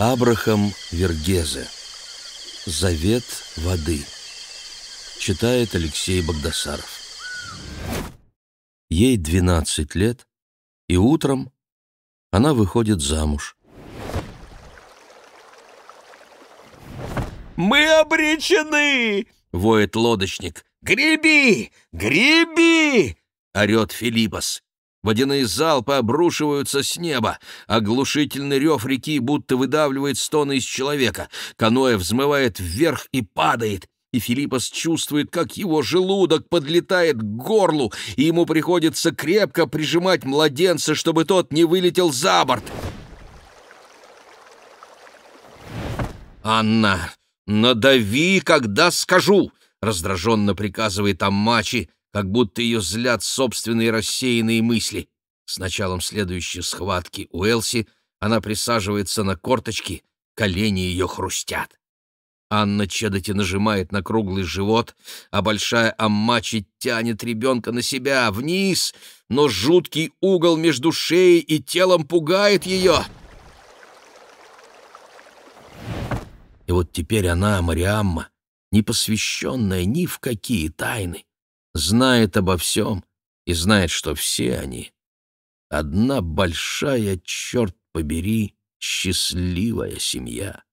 Абрахам Вергезе. Завет воды. Читает Алексей Богдасаров. Ей 12 лет, и утром она выходит замуж. «Мы обречены!» — воет лодочник. «Греби! Греби!» — орет Филиппос. Водяные залпы обрушиваются с неба. Оглушительный рев реки будто выдавливает стоны из человека. Каноэ взмывает вверх и падает. И Филиппос чувствует, как его желудок подлетает к горлу, и ему приходится крепко прижимать младенца, чтобы тот не вылетел за борт. «Анна, надави, когда скажу!» — раздраженно приказывает Аммачи как будто ее злят собственные рассеянные мысли. С началом следующей схватки у Элси она присаживается на корточки, колени ее хрустят. Анна Чедоти нажимает на круглый живот, а большая Аммачи тянет ребенка на себя, вниз, но жуткий угол между шеей и телом пугает ее. И вот теперь она, Мариамма, не посвященная ни в какие тайны, знает обо всем и знает, что все они — одна большая, черт побери, счастливая семья.